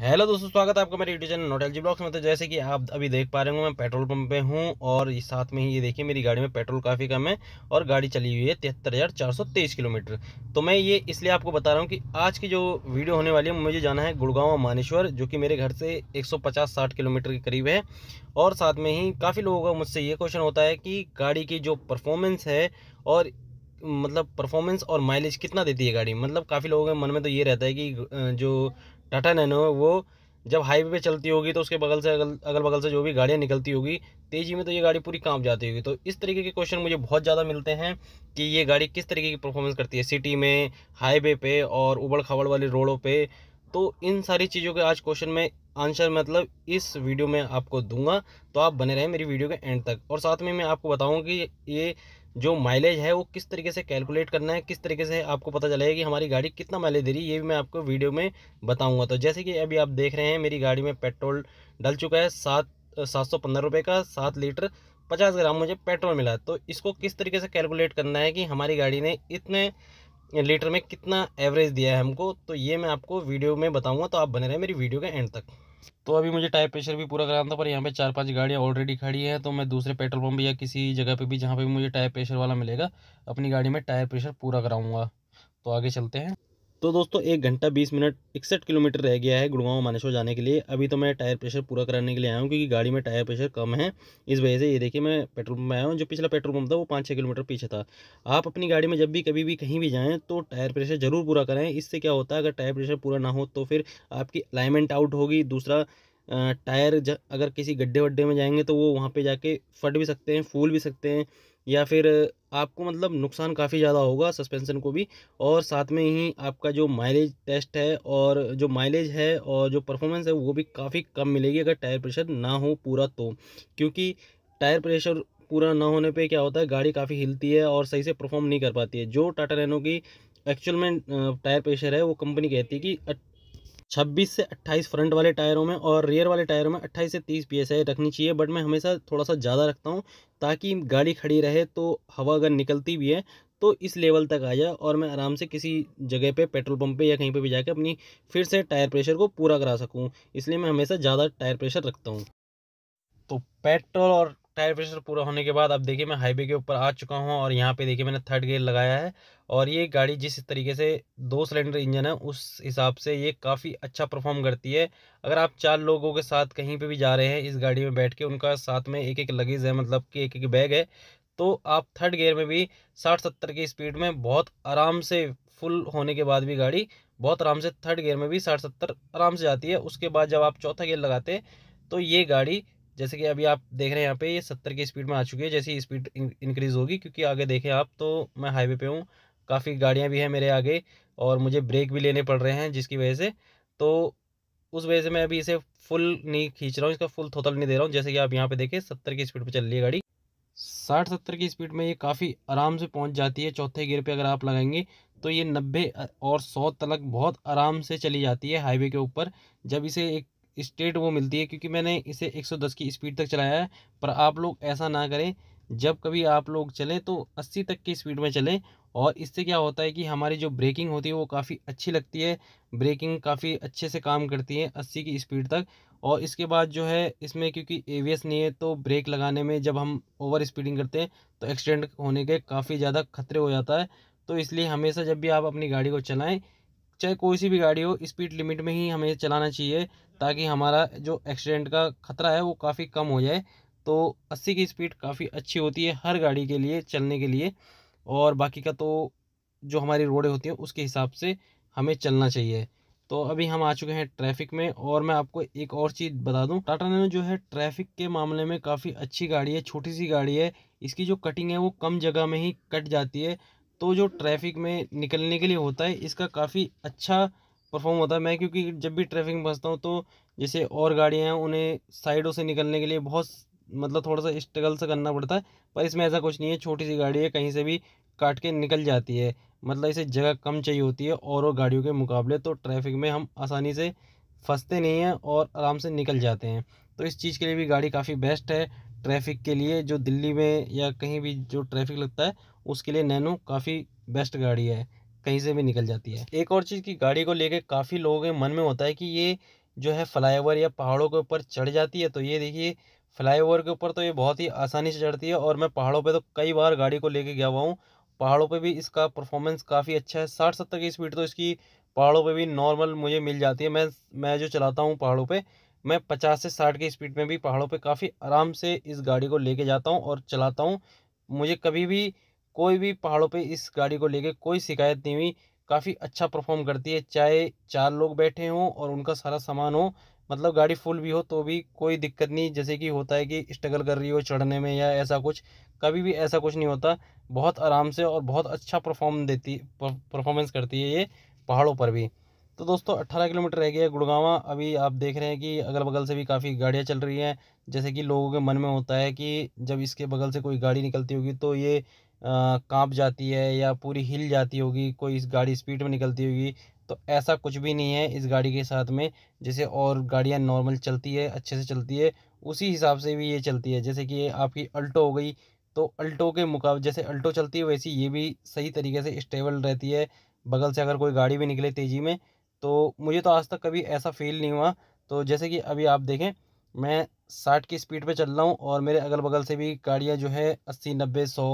hello दोस्तों स्वागत है आपका मेरे यूट्यूब चैनल नोटेल जी ब्लॉग्स में तो जैसे कि आप अभी देख पा रहे होंगे मैं पेट्रोल पंप पे हूँ और साथ में ही ये देखिए मेरी गाड़ी में पेट्रोल काफ़ी कम है और गाड़ी चली हुई है तिहत्तर हज़ार चार सौ तेईस किलोमीटर तो मैं ये इसलिए आपको बता रहा हूँ कि आज की जो वीडियो होने वाली है मुझे जाना है गुड़गांव मानेश्वर जो कि मेरे घर से एक सौ किलोमीटर के करीब है और साथ में ही काफ़ी लोगों का मुझसे ये क्वेश्चन होता है कि गाड़ी की जो परफॉर्मेंस है और मतलब परफॉर्मेंस और माइलेज कितना देती है गाड़ी मतलब काफ़ी लोगों के मन में तो ये रहता है कि जो टाटा नैनो है वो जब हाईवे पे चलती होगी तो उसके बगल से अगल अगल बगल से जो भी गाड़ियाँ निकलती होगी तेज़ी में तो ये गाड़ी पूरी काम जाती होगी तो इस तरीके के क्वेश्चन मुझे बहुत ज़्यादा मिलते हैं कि ये गाड़ी किस तरीके की परफॉर्मेंस करती है सिटी में हाईवे पे और उबड़ खाबड़ वाले रोडों पे तो इन सारी चीज़ों के आज क्वेश्चन में आंसर मतलब इस वीडियो में आपको दूंगा तो आप बने रहें मेरी वीडियो के एंड तक और साथ में मैं आपको बताऊँ कि ये जो माइलेज है वो किस तरीके से कैलकुलेट करना है किस तरीके से आपको पता चलेगा कि हमारी गाड़ी कितना माइलेज दे रही है ये भी मैं आपको वीडियो में बताऊँगा तो जैसे कि अभी आप देख रहे हैं मेरी गाड़ी में पेट्रोल डल चुका है सात सात सौ पंद्रह रुपये का सात लीटर पचास ग्राम मुझे पेट्रोल मिला तो इसको किस तरीके से कैलकुलेट करना है कि हमारी गाड़ी ने इतने लीटर में कितना एवरेज दिया है हमको तो ये मैं आपको वीडियो में बताऊँगा तो आप बने रहें मेरी वीडियो के एंड तक तो अभी मुझे टायर प्रेशर भी पूरा कराना था पर यहाँ पे चार पांच गाड़ियाँ ऑलरेडी खड़ी हैं तो मैं दूसरे पेट्रोल पंप या किसी जगह पे भी जहाँ पे भी मुझे टायर प्रेशर वाला मिलेगा अपनी गाड़ी में टायर प्रेशर पूरा कराऊंगा तो आगे चलते हैं तो दोस्तों एक घंटा बीस मिनट इकसठ किलोमीटर रह गया है गुड़गांव मानेश्वर जाने के लिए अभी तो मैं टायर प्रेशर पूरा कराने के लिए आया हूँ क्योंकि गाड़ी में टायर प्रेशर कम है इस वजह से ये देखिए मैं पेट्रोल पम्प में आया हूँ जो पिछला पेट्रोल पम्प था वो पाँच छः किलोमीटर पीछे था आप अपनी गाड़ी में जब भी कभी भी कहीं भी जाएँ तो टायर प्रेशर ज़रूर पूरा करें इससे क्या होता है अगर टायर प्रेशर पूरा ना हो तो फिर आपकी अलाइनमेंट आउट होगी दूसरा टायर अगर किसी गड्ढे वड्ढे में जाएंगे तो वो वहाँ पर जाके फट भी सकते हैं फूल भी सकते हैं या फिर आपको मतलब नुकसान काफ़ी ज़्यादा होगा सस्पेंशन को भी और साथ में ही आपका जो माइलेज टेस्ट है और जो माइलेज है और जो परफॉर्मेंस है वो भी काफ़ी कम मिलेगी अगर टायर प्रेशर ना हो पूरा तो क्योंकि टायर प्रेशर पूरा ना होने पे क्या होता है गाड़ी काफ़ी हिलती है और सही से परफॉर्म नहीं कर पाती है जो टाटा रेनो की एक्चुअल में टायर प्रेशर है वो कंपनी कहती है कि 26 से 28 फ्रंट वाले टायरों में और रियर वाले टायरों में 28 से 30 पी रखनी चाहिए बट मैं हमेशा थोड़ा सा ज़्यादा रखता हूँ ताकि गाड़ी खड़ी रहे तो हवा अगर निकलती भी है तो इस लेवल तक आ जाए और मैं आराम से किसी जगह पे पेट्रोल पंप पे या कहीं पे भी जाकर अपनी फिर से टायर प्रेशर को पूरा करा सकूँ इसलिए मैं हमेशा ज़्यादा टायर प्रेशर रखता हूँ तो पेट्रोल और टायर प्रेशर पूरा होने के बाद अब देखिए मैं हाईवे के ऊपर आ चुका हूँ और यहाँ पे देखिए मैंने थर्ड गियर लगाया है और ये गाड़ी जिस तरीके से दो सिलेंडर इंजन है उस हिसाब से ये काफ़ी अच्छा परफॉर्म करती है अगर आप चार लोगों के साथ कहीं पे भी जा रहे हैं इस गाड़ी में बैठ के उनका साथ में एक एक लगेज है मतलब कि एक एक बैग है तो आप थर्ड गेयर में भी साठ सत्तर की स्पीड में बहुत आराम से फुल होने के बाद भी गाड़ी बहुत आराम से थर्ड गेयर में भी साठ सत्तर आराम से जाती है उसके बाद जब आप चौथा गेयर लगाते तो ये गाड़ी जैसे कि अभी आप देख रहे हैं यहाँ पे ये सत्तर की स्पीड में आ चुकी है जैसे स्पीड इंक्रीज़ होगी क्योंकि आगे देखें आप तो मैं हाईवे पे हूँ काफ़ी गाड़ियाँ भी हैं मेरे आगे और मुझे ब्रेक भी लेने पड़ रहे हैं जिसकी वजह से तो उस वजह से मैं अभी इसे फुल नहीं खींच रहा हूँ इसका फुल थोतल नहीं दे रहा हूँ जैसे कि आप यहाँ पे देखें सत्तर की स्पीड पर चल रही है गाड़ी साठ सत्तर की स्पीड में ये काफ़ी आराम से पहुँच जाती है चौथे गियर पर अगर आप लगाएंगे तो ये नब्बे और सौ तलक बहुत आराम से चली जाती है हाईवे के ऊपर जब इसे एक स्टेट वो मिलती है क्योंकि मैंने इसे 110 की स्पीड तक चलाया है पर आप लोग ऐसा ना करें जब कभी आप लोग चलें तो 80 तक की स्पीड में चलें और इससे क्या होता है कि हमारी जो ब्रेकिंग होती है वो काफ़ी अच्छी लगती है ब्रेकिंग काफ़ी अच्छे से काम करती है अस्सी की स्पीड तक और इसके बाद जो है इसमें क्योंकि ए नहीं है तो ब्रेक लगाने में जब हम ओवर स्पीडिंग करते हैं तो एक्सीडेंट होने के काफ़ी ज़्यादा खतरे हो जाता है तो इसलिए हमेशा जब भी आप अपनी गाड़ी को चलाएँ चाहे कोई सी भी गाड़ी हो स्पीड लिमिट में ही हमें चलाना चाहिए ताकि हमारा जो एक्सीडेंट का खतरा है वो काफ़ी कम हो जाए तो 80 की स्पीड काफ़ी अच्छी होती है हर गाड़ी के लिए चलने के लिए और बाकी का तो जो हमारी रोडें होती हैं उसके हिसाब से हमें चलना चाहिए तो अभी हम आ चुके हैं ट्रैफिक में और मैं आपको एक और चीज़ बता दूं टाटा नैनो जो है ट्रैफिक के मामले में काफ़ी अच्छी गाड़ी है छोटी सी गाड़ी है इसकी जो कटिंग है वो कम जगह में ही कट जाती है तो जो ट्रैफिक में निकलने के लिए होता है इसका काफ़ी अच्छा परफॉर्म होता है मैं क्योंकि जब भी ट्रैफिक में फंसता हूँ तो जैसे और गाड़ियाँ हैं उन्हें साइडों से निकलने के लिए बहुत मतलब थोड़ा सा स्ट्रगल से करना पड़ता है पर इसमें ऐसा कुछ नहीं है छोटी सी गाड़ी है कहीं से भी काट के निकल जाती है मतलब इसे जगह कम चाहिए होती है और वो गाड़ियों के मुकाबले तो ट्रैफिक में हम आसानी से फंसते नहीं हैं और आराम से निकल जाते हैं तो इस चीज़ के लिए भी गाड़ी काफ़ी बेस्ट है ट्रैफिक के लिए जो दिल्ली में या कहीं भी जो ट्रैफिक लगता है उसके लिए नैनो काफ़ी बेस्ट गाड़ी है कहीं से भी निकल जाती है एक और चीज़ की गाड़ी को लेकर काफ़ी लोगों के मन में होता है कि ये जो है फ्लाई या पहाड़ों के ऊपर चढ़ जाती है तो ये देखिए फ्लाई के ऊपर तो ये बहुत ही आसानी से चढ़ती है और मैं पहाड़ों पर तो कई बार गाड़ी को लेकर गया हुआ हूँ पहाड़ों पे भी इसका परफॉर्मेंस काफ़ी अच्छा है साठ सत्तर की स्पीड तो इसकी पहाड़ों पे भी नॉर्मल मुझे मिल जाती है मैं मैं जो चलाता हूँ पहाड़ों पे मैं पचास से साठ की स्पीड में भी पहाड़ों पे काफ़ी आराम से इस गाड़ी को लेके जाता हूँ और चलाता हूँ मुझे कभी भी कोई भी पहाड़ों पे इस गाड़ी को लेके कोई शिकायत नहीं हुई काफ़ी अच्छा परफॉर्म करती है चाहे चार लोग बैठे हों और उनका सारा सामान हो मतलब गाड़ी फुल भी हो तो भी कोई दिक्कत नहीं जैसे कि होता है कि स्ट्रगल कर रही हो चढ़ने में या ऐसा कुछ कभी भी ऐसा कुछ नहीं होता बहुत आराम से और बहुत अच्छा परफॉर्म देती परफॉर्मेंस करती है ये पहाड़ों पर भी तो दोस्तों अट्ठारह किलोमीटर रह गया गुड़गावा अभी आप देख रहे हैं कि अगल बगल से भी काफ़ी गाड़ियाँ चल रही हैं जैसे कि लोगों के मन में होता है कि जब इसके बगल से कोई गाड़ी निकलती होगी तो ये कांप जाती है या पूरी हिल जाती होगी कोई इस गाड़ी स्पीड में निकलती होगी तो ऐसा कुछ भी नहीं है इस गाड़ी के साथ में जैसे और गाड़ियाँ नॉर्मल चलती है अच्छे से चलती है उसी हिसाब से भी ये चलती है जैसे कि आपकी अल्टो हो गई तो अल्टो के मुकाबले जैसे अल्टो चलती है वैसी ये भी सही तरीके से स्टेबल रहती है बगल से अगर कोई गाड़ी भी निकले तेज़ी में तो मुझे तो आज तक कभी ऐसा फील नहीं हुआ तो जैसे कि अभी आप देखें मैं साठ की स्पीड पे चल रहा हूँ और मेरे अगल बगल से भी गाड़ियाँ जो है अस्सी नब्बे सौ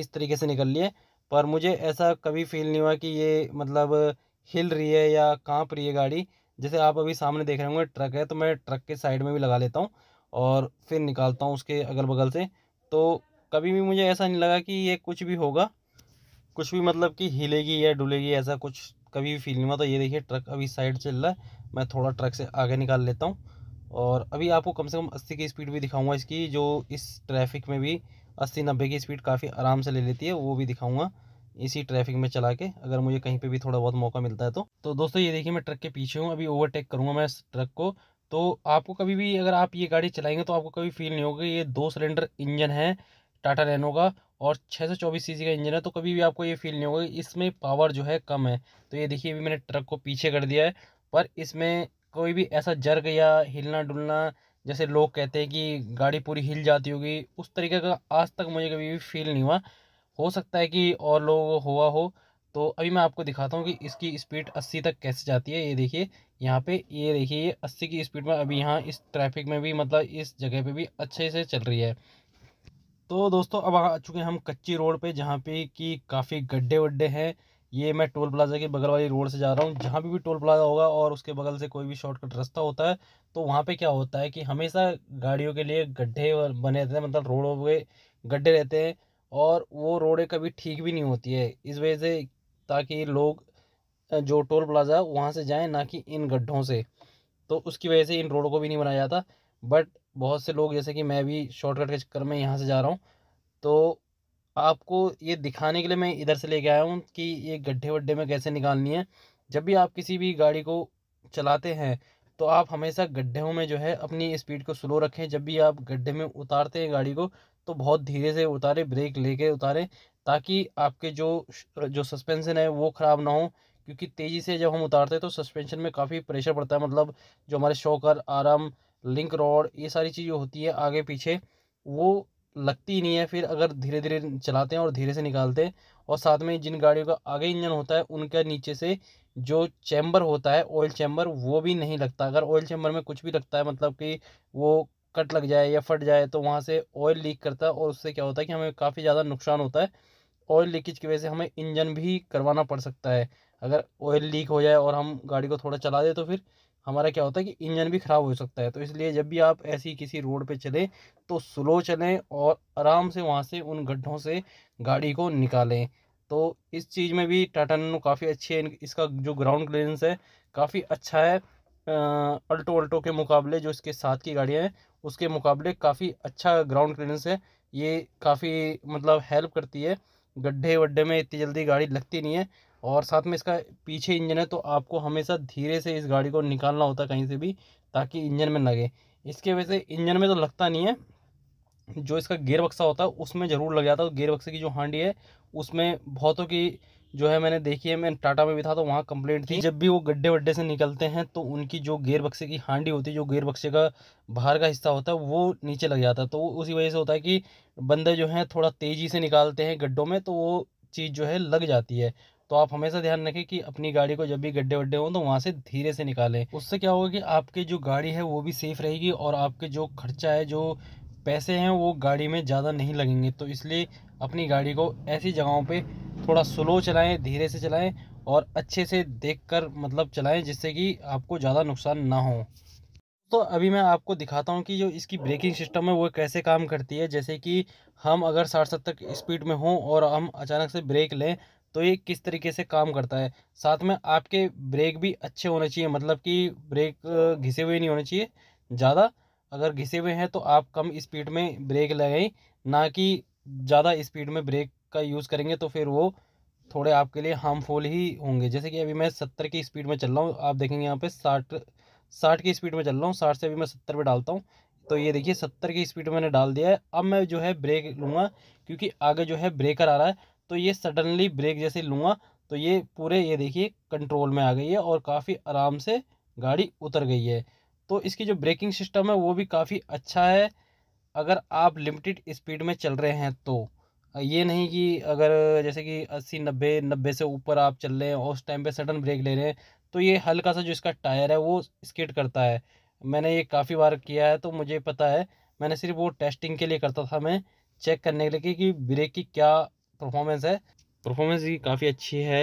इस तरीके से निकल लिए पर मुझे ऐसा कभी फील नहीं हुआ कि ये मतलब हिल रही है या कांप रही है गाड़ी जैसे आप अभी सामने देख रहे होंगे ट्रक है तो मैं ट्रक के साइड में भी लगा लेता हूँ और फिर निकालता हूँ उसके अगल बगल से तो कभी भी मुझे ऐसा नहीं लगा कि ये कुछ भी होगा कुछ भी मतलब कि हिलेगी या डुलेगी ऐसा कुछ कभी भी फील नहीं हुआ तो ये देखिए ट्रक अभी साइड चल रहा है मैं थोड़ा ट्रक से आगे निकाल लेता हूँ और अभी आपको कम से कम अस्सी की स्पीड भी दिखाऊंगा इसकी जो इस ट्रैफिक में भी अस्सी नब्बे की स्पीड काफ़ी आराम से ले लेती है वो भी दिखाऊंगा इसी ट्रैफिक में चला के अगर मुझे कहीं पे भी थोड़ा बहुत मौका मिलता है तो तो दोस्तों ये देखिए मैं ट्रक के पीछे हूँ अभी ओवरटेक करूँगा मैं इस ट्रक को तो आपको कभी भी अगर आप ये गाड़ी चलाएंगे तो आपको कभी फील नहीं होगा ये दो सिलेंडर इंजन है टाटा रेनो का और छः सौ चौबीस सी का इंजन है तो कभी भी आपको ये फील नहीं होगा इसमें पावर जो है कम है तो ये देखिए अभी मैंने ट्रक को पीछे कर दिया है पर इसमें कोई भी ऐसा जर्ग या हिलना डुलना जैसे लोग कहते हैं कि गाड़ी पूरी हिल जाती होगी उस तरीके का आज तक मुझे कभी भी फील नहीं हुआ हो सकता है कि और लोग हुआ हो तो अभी मैं आपको दिखाता हूँ कि इसकी स्पीड अस्सी तक कैसे जाती है ये देखिए यहाँ पे ये देखिए ये अस्सी की स्पीड में अभी यहाँ इस ट्रैफिक में भी मतलब इस जगह पे भी अच्छे से चल रही है तो दोस्तों अब आ चुके हैं हम कच्ची रोड पे जहाँ पे कि काफ़ी गड्ढे वड्ढे हैं ये मैं टोल प्लाजा के बगल वाली रोड से जा रहा हूँ जहाँ भी भी टोल प्लाजा होगा और उसके बगल से कोई भी शॉर्टकट रास्ता होता है तो वहाँ पे क्या होता है कि हमेशा गाड़ियों के लिए गड्ढे बने रहते हैं मतलब रोडों पे गड्ढे रहते हैं और वो रोडें कभी ठीक भी नहीं होती है इस वजह से ताकि लोग जो टोल प्लाजा वहाँ से जाएँ ना कि इन गड्ढों से तो उसकी वजह से इन रोडों को भी नहीं बनाया जाता बट बहुत से लोग जैसे कि मैं भी शॉर्टकट के चक्कर में यहाँ से जा रहा हूँ तो आपको ये दिखाने के लिए मैं इधर से लेके आया हूँ कि ये गड्ढे वड्ढे में कैसे निकालनी है जब भी आप किसी भी गाड़ी को चलाते हैं तो आप हमेशा गड्ढों में जो है अपनी स्पीड को स्लो रखें जब भी आप गड्ढे में उतारते हैं गाड़ी को तो बहुत धीरे से उतारें ब्रेक लेके उतारें ताकि आपके जो जो सस्पेंसन है वो ख़राब ना हो क्योंकि तेज़ी से जब हम उतारते हैं तो सस्पेंशन में काफ़ी प्रेशर पड़ता है मतलब जो हमारे शॉकर आराम लिंक रॉड ये सारी चीज़ें होती है आगे पीछे वो लगती ही नहीं है फिर अगर धीरे धीरे चलाते हैं और धीरे से निकालते हैं और साथ में जिन गाड़ियों का आगे इंजन होता है उनका नीचे से जो चैम्बर होता है ऑयल चैम्बर वो भी नहीं लगता अगर ऑयल चैम्बर में कुछ भी लगता है मतलब कि वो कट लग जाए या फट जाए तो वहाँ से ऑयल लीक करता है और उससे क्या होता है कि हमें काफ़ी ज़्यादा नुकसान होता है ऑयल लीकेज की वजह से हमें इंजन भी करवाना पड़ सकता है अगर ऑयल लीक हो जाए और हम गाड़ी को थोड़ा चला दें तो फिर हमारा क्या होता है कि इंजन भी ख़राब हो सकता है तो इसलिए जब भी आप ऐसी किसी रोड पे चलें तो स्लो चलें और आराम से वहाँ से उन गड्ढों से गाड़ी को निकालें तो इस चीज़ में भी टाटा नैनो काफ़ी अच्छी है इसका जो ग्राउंड क्लियरेंस है काफ़ी अच्छा है अल्टो अल्टो के मुकाबले जो इसके साथ की गाड़ियाँ हैं उसके मुकाबले काफ़ी अच्छा ग्राउंड क्लियरेंस है ये काफ़ी मतलब हेल्प करती है गड्ढे वड्ढे में इतनी जल्दी गाड़ी लगती नहीं है और साथ में इसका पीछे इंजन है तो आपको हमेशा धीरे से इस गाड़ी को निकालना होता है कहीं से भी ताकि इंजन में लगे इसके वजह से इंजन में तो लगता नहीं है जो इसका गेयर बक्सा होता है उसमें ज़रूर लग जाता है गेयर बक्से की जो हांडी है उसमें बहुतों की जो है मैंने देखी है मैं टाटा में भी था तो वहाँ कंप्लेंट थी जब भी वो गड्ढे वड्ढे से निकलते हैं तो उनकी जो गेयर बक्से की हांडी होती है जो गेयर बक्से का बाहर का हिस्सा होता है वो नीचे लग जाता है तो उसी वजह से होता है कि बंदे जो हैं थोड़ा तेज़ी से निकालते हैं गड्ढों में तो वो चीज़ जो है लग जाती है तो आप हमेशा ध्यान रखें कि अपनी गाड़ी को जब भी गड्ढे वड्ढे हों तो वहाँ से धीरे से निकालें उससे क्या होगा कि आपकी जो गाड़ी है वो भी सेफ़ रहेगी और आपके जो खर्चा है जो पैसे हैं वो गाड़ी में ज़्यादा नहीं लगेंगे तो इसलिए अपनी गाड़ी को ऐसी जगहों पर थोड़ा स्लो चलाएँ धीरे से चलाएँ और अच्छे से देख मतलब चलाएं जिससे कि आपको ज़्यादा नुकसान ना हो तो अभी मैं आपको दिखाता हूँ कि जो इसकी ब्रेकिंग सिस्टम है वो कैसे काम करती है जैसे कि हम अगर साठ सत्तर स्पीड में हों और हम अचानक से ब्रेक लें तो ये किस तरीके से काम करता है साथ में आपके ब्रेक भी अच्छे होने चाहिए मतलब कि ब्रेक घिसे हुए नहीं होने चाहिए ज़्यादा अगर घिसे हुए हैं तो आप कम स्पीड में ब्रेक लगाएं ना कि ज़्यादा स्पीड में ब्रेक का यूज़ करेंगे तो फिर वो थोड़े आपके लिए हार्मफुल ही होंगे जैसे कि अभी मैं सत्तर की स्पीड में चल रहा हूँ आप देखेंगे यहाँ पे साठ साठ की स्पीड में चल रहा हूँ साठ से अभी मैं सत्तर पर डालता हूँ तो ये देखिए सत्तर की स्पीड में मैंने डाल दिया है अब मैं जो है ब्रेक लूँगा क्योंकि आगे जो है ब्रेकर आ रहा है तो ये सडनली ब्रेक जैसे लूँगा तो ये पूरे ये देखिए कंट्रोल में आ गई है और काफ़ी आराम से गाड़ी उतर गई है तो इसकी जो ब्रेकिंग सिस्टम है वो भी काफ़ी अच्छा है अगर आप लिमिटेड स्पीड में चल रहे हैं तो ये नहीं कि अगर जैसे कि अस्सी नब्बे नब्बे से ऊपर आप चल रहे हैं और उस टाइम पे सडन ब्रेक ले रहे हैं तो ये हल्का सा जो इसका टायर है वो स्किट करता है मैंने ये काफ़ी बार किया है तो मुझे पता है मैंने सिर्फ वो टेस्टिंग के लिए करता था मैं चेक करने के लिए कि ब्रेक की क्या परफॉर्मेंस है परफॉर्मेंस ये काफ़ी अच्छी है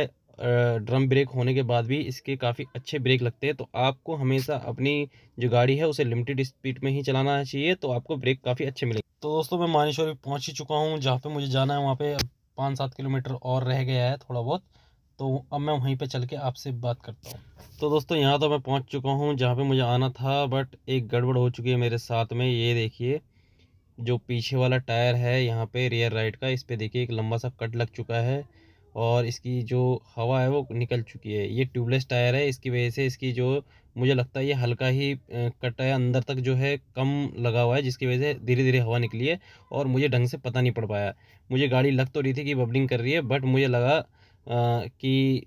ड्रम ब्रेक होने के बाद भी इसके काफ़ी अच्छे ब्रेक लगते हैं तो आपको हमेशा अपनी जो गाड़ी है उसे लिमिटेड स्पीड में ही चलाना चाहिए तो आपको ब्रेक काफ़ी अच्छे मिलेंगे तो दोस्तों मैं मानेश्वर पहुँच ही चुका हूँ जहाँ पर मुझे जाना है वहाँ पर पाँच सात किलोमीटर और रह गया है थोड़ा बहुत तो अब मैं वहीं पे चल के आपसे बात करता हूँ तो दोस्तों यहाँ तो मैं पहुँच चुका हूँ जहाँ पे मुझे आना था बट एक गड़बड़ हो चुकी है मेरे साथ में ये देखिए जो पीछे वाला टायर है यहाँ पे रियर राइट का इस पर देखिए एक लंबा सा कट लग चुका है और इसकी जो हवा है वो निकल चुकी है ये ट्यूबलेस टायर है इसकी वजह से इसकी जो मुझे लगता है ये हल्का ही कट है अंदर तक जो है कम लगा हुआ है जिसकी वजह से धीरे धीरे हवा निकली है और मुझे ढंग से पता नहीं पड़ पाया मुझे गाड़ी लग तो रही थी कि बबलिंग कर रही है बट मुझे लगा आ, कि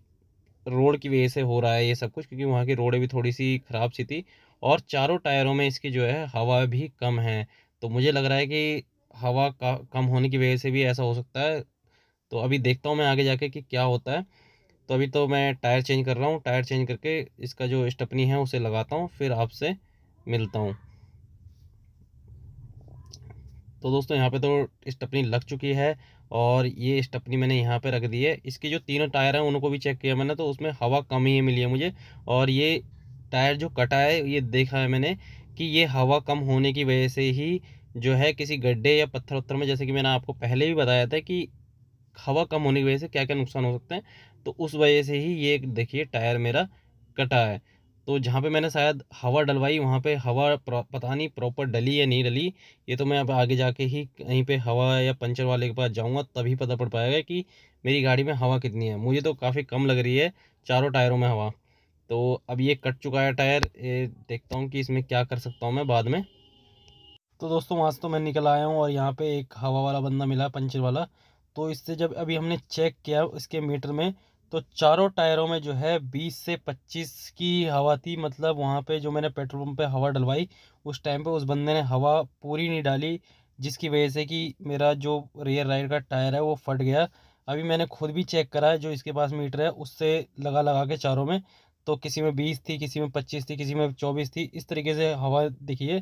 रोड की वजह से हो रहा है ये सब कुछ क्योंकि वहाँ की रोडें भी थोड़ी सी ख़राब सी थी और चारों टायरों में इसकी जो है हवा भी कम है तो मुझे लग रहा है कि हवा का कम होने की वजह से भी ऐसा हो सकता है तो अभी देखता हूँ मैं आगे जाके कि क्या होता है तो अभी तो मैं टायर चेंज कर रहा हूँ टायर चेंज करके इसका जो स्टपनी है उसे लगाता हूँ फिर आपसे मिलता हूँ तो दोस्तों यहाँ पे तो स्टपनी लग चुकी है और ये स्टपनी मैंने यहाँ पे रख दी है इसके जो तीनों टायर हैं उनको भी चेक किया मैंने तो उसमें हवा कम ही मिली है मुझे और ये टायर जो कटा है ये देखा है मैंने कि ये हवा कम होने की वजह से ही जो है किसी गड्ढे या पत्थर उत्थर में जैसे कि मैंने आपको पहले भी बताया था कि हवा कम होने की वजह से क्या क्या नुकसान हो सकते हैं तो उस वजह से ही ये देखिए टायर मेरा कटा है तो जहाँ पे मैंने शायद हवा डलवाई वहाँ पे हवा पता नहीं प्रॉपर डली या नहीं डली ये तो मैं अब आगे जाके ही कहीं पे हवा या पंचर वाले के पास जाऊँगा तभी पता पड़ पाएगा कि मेरी गाड़ी में हवा कितनी है मुझे तो काफ़ी कम लग रही है चारों टायरों में हवा तो अब ये कट चुका है टायर ये देखता हूँ कि इसमें क्या कर सकता हूँ मैं बाद में तो दोस्तों वहाँ से तो मैं निकल आया हूँ और यहाँ पे एक हवा वाला बंदा मिला पंचर वाला तो इससे जब अभी हमने चेक किया इसके मीटर में तो चारों टायरों में जो है 20 से 25 की हवा थी मतलब वहाँ पे जो मैंने पेट्रोल पंप पे हवा डलवाई उस टाइम पे उस बंदे ने हवा पूरी नहीं डाली जिसकी वजह से कि मेरा जो रियर राइड का टायर है वो फट गया अभी मैंने खुद भी चेक करा है जो इसके पास मीटर है उससे लगा लगा के चारों में तो किसी में बीस थी किसी में पच्चीस थी किसी में चौबीस थी इस तरीके से हवा है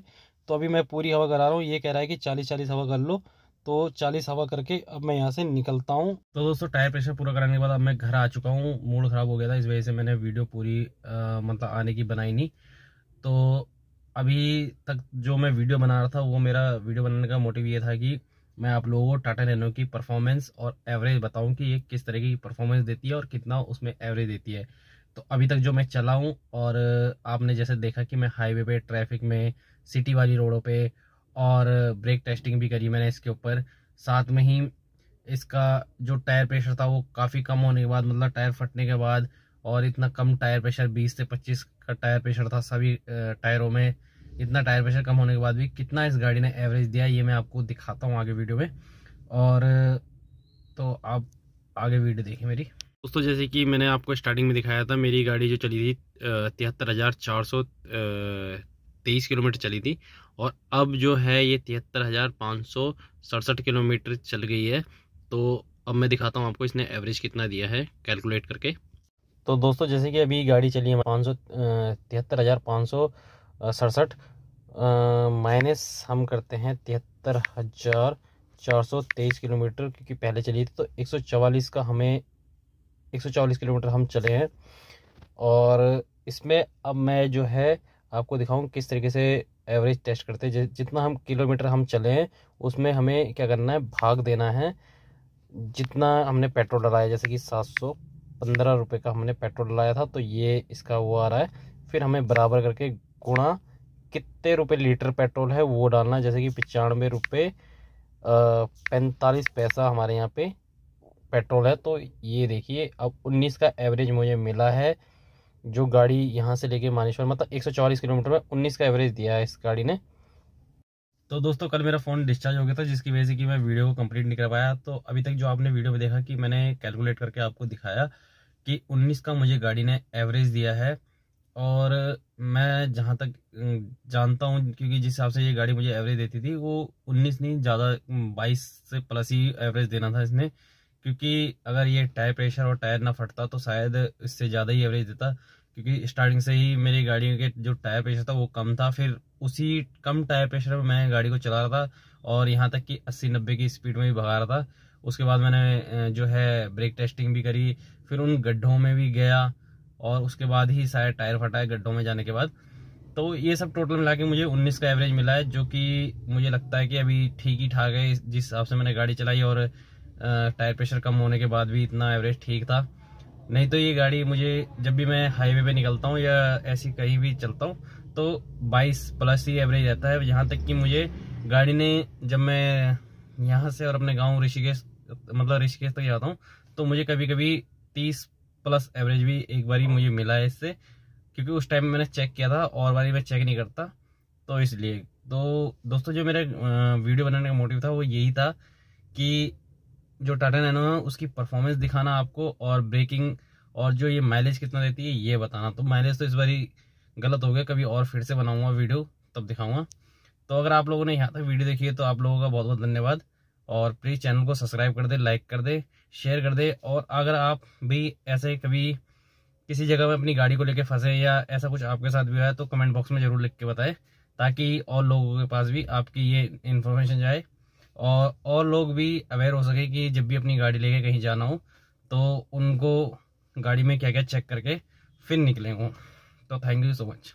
तो अभी मैं पूरी हवा करा रहा हूँ ये कह रहा है कि चालीस चालीस हवा कर लो तो चालीस हवा करके अब मैं यहाँ से निकलता हूँ तो दोस्तों टायर प्रेशर पूरा कराने के बाद अब मैं घर आ चुका हूँ मूड ख़राब हो गया था इस वजह से मैंने वीडियो पूरी मतलब आने की बनाई नहीं तो अभी तक जो मैं वीडियो बना रहा था वो मेरा वीडियो बनाने का मोटिव ये था कि मैं आप लोगों को टाटा नैनो की परफॉर्मेंस और एवरेज बताऊं कि ये किस तरह की परफॉर्मेंस देती है और कितना उसमें एवरेज देती है तो अभी तक जो मैं चला हूँ और आपने जैसे देखा कि मैं हाईवे पे ट्रैफिक में सिटी वाली रोडों पे और ब्रेक टेस्टिंग भी करी मैंने इसके ऊपर साथ में ही इसका जो टायर प्रेशर था वो काफ़ी कम होने के बाद मतलब टायर फटने के बाद और इतना कम टायर प्रेशर 20 से 25 का टायर प्रेशर था सभी टायरों में इतना टायर प्रेशर कम होने के बाद भी कितना इस गाड़ी ने एवरेज दिया ये मैं आपको दिखाता हूँ आगे वीडियो में और तो आप आगे वीडियो देखिए मेरी दोस्तों जैसे कि मैंने आपको स्टार्टिंग में दिखाया था मेरी गाड़ी जो चली थी तिहत्तर हज़ार चार सौ तेईस किलोमीटर चली थी और अब जो है ये तिहत्तर हज़ार पाँच सौ सड़सठ किलोमीटर चल गई है तो अब मैं दिखाता हूँ आपको इसने एवरेज कितना दिया है कैलकुलेट करके तो दोस्तों जैसे कि अभी गाड़ी चली है पाँच सौ तिहत्तर हज़ार पाँच सौ सड़सठ माइनस हम करते हैं तिहत्तर हज़ार चार सौ तेईस किलोमीटर क्योंकि पहले चली थी तो एक सौ चवालीस का हमें 140 किलोमीटर हम चले हैं और इसमें अब मैं जो है आपको दिखाऊं किस तरीके से एवरेज टेस्ट करते हैं जितना हम किलोमीटर हम चले हैं उसमें हमें क्या करना है भाग देना है जितना हमने पेट्रोल डलाया जैसे कि सात सौ पंद्रह रुपये का हमने पेट्रोल डलाया था तो ये इसका वो आ रहा है फिर हमें बराबर करके गुणा कितने रुपए लीटर पेट्रोल है वो डालना जैसे कि पचानवे रुपये पैंतालीस पैसा हमारे यहाँ पे पेट्रोल है तो ये देखिए अब 19 का एवरेज मुझे मिला है जो गाड़ी यहाँ से लेके मानेश्वर मतलब 140 किलोमीटर में 19 का एवरेज दिया है इस गाड़ी ने तो दोस्तों कल मेरा फ़ोन डिस्चार्ज हो गया था जिसकी वजह से कि मैं वीडियो को कंप्लीट नहीं कर पाया तो अभी तक जो आपने वीडियो में देखा कि मैंने कैलकुलेट करके आपको दिखाया कि उन्नीस का मुझे गाड़ी ने एवरेज दिया है और मैं जहाँ तक जानता हूँ क्योंकि जिस हिसाब से ये गाड़ी मुझे एवरेज देती थी वो 19 नहीं ज़्यादा 22 से प्लस ही एवरेज देना था इसने क्योंकि अगर ये टायर प्रेशर और टायर ना फटता तो शायद इससे ज़्यादा ही एवरेज देता क्योंकि स्टार्टिंग से ही मेरी गाड़ी के जो टायर प्रेशर था वो कम था फिर उसी कम टायर प्रेशर में मैं गाड़ी को चला रहा था और यहाँ तक कि अस्सी नब्बे की स्पीड में भी भगा रहा था उसके बाद मैंने जो है ब्रेक टेस्टिंग भी करी फिर उन गड्ढों में भी गया और उसके बाद ही शायद टायर फटा गड्ढों में जाने के बाद तो ये सब टोटल मिला के मुझे 19 का एवरेज मिला है जो कि मुझे लगता है कि अभी ठीक ही ठाक है जिस हिसाब से मैंने गाड़ी चलाई और टायर प्रेशर कम होने के बाद भी इतना एवरेज ठीक था नहीं तो ये गाड़ी मुझे जब भी मैं हाईवे पे निकलता हूँ या ऐसी कहीं भी चलता हूँ तो 22 प्लस ही एवरेज रहता है यहाँ तक कि मुझे गाड़ी ने जब मैं यहाँ से और अपने गांव ऋषिकेश मतलब ऋषिकेश तक तो जाता हूँ तो मुझे कभी कभी 30 प्लस एवरेज भी एक बार ही मुझे मिला है इससे क्योंकि उस टाइम मैंने चेक किया था और बारी मैं चेक नहीं करता तो इसलिए तो दोस्तों जो मेरा वीडियो बनाने का मोटिव था वो यही था कि जो टाटा नैनो है उसकी परफॉर्मेंस दिखाना आपको और ब्रेकिंग और जो ये माइलेज कितना देती है ये बताना तो माइलेज तो इस बार गलत हो गया कभी और फिर से बनाऊँगा वीडियो तब दिखाऊँगा तो अगर आप लोगों ने यहाँ तक वीडियो देखी है तो आप लोगों का बहुत बहुत धन्यवाद और प्लीज़ चैनल को सब्सक्राइब कर दे लाइक कर दे शेयर कर दे और अगर आप भी ऐसे कभी किसी जगह में अपनी गाड़ी को लेकर फंसे या ऐसा कुछ आपके साथ भी हुआ है तो कमेंट बॉक्स में ज़रूर लिख के बताएं ताकि और लोगों के पास भी आपकी ये इन्फॉर्मेशन जाए और और लोग भी अवेयर हो सके कि जब भी अपनी गाड़ी लेके कहीं जाना हो तो उनको गाड़ी में क्या क्या चेक करके फिर निकलें वो तो थैंक यू सो मच